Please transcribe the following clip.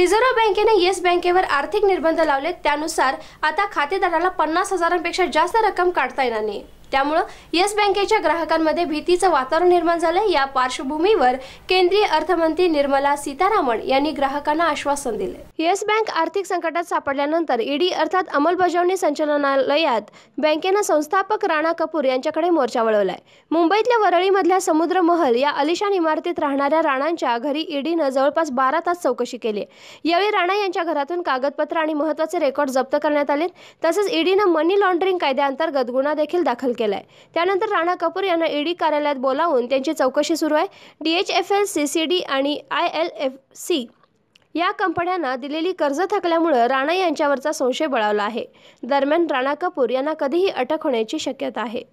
reserve बँकेने yes बँकेवर आर्थिक निर्बंध लावले त्यानुसार आता खातेदाराला पन्नास हजारांपेक्षा जास्त रक्कम काढता येणार नाही त्यामुळं येस बँकेच्या ग्राहकांमध्ये भीतीचं वातावरण निर्माण झालंय या पार्श्वभूमीवर केंद्रीय अर्थमंत्री निर्मला सीतारामन यांनी ग्राहकांना आश्वासन दिले येस बँक आर्थिक संकटात सापडल्यानंतर ईडी अर्थात अंमलबजावणी संचालनालयात बँकेनं संस्थापक राणा कपूर यांच्याकडे मोर्चा वळवलाय मुंबईतल्या वरळीमधल्या समुद्र महल या अलिशान इमारतीत राहणाऱ्या राणांच्या घरी ईडीनं जवळपास बारा तास चौकशी केली यावेळी राणा यांच्या घरातून कागदपत्र आणि महत्वाचे रेकॉर्ड जप्त करण्यात आले तसंच ईडीनं मनी लॉन्ड्रिंग कायद्याअंतर्गत गुन्हा देखील दाखल केला केलाय त्यानंतर राणा कपूर यांना ईडी कार्यालयात बोलावून त्यांची चौकशी सुरू आहे डीएचएफएल सी सी डी आणि आय एल एफ सी या कंपन्यांना दिलेली कर्ज थकल्यामुळं राणा यांच्यावरचा संशय बळावला आहे दरम्यान राणा कपूर यांना कधीही अटक होण्याची शक्यता आहे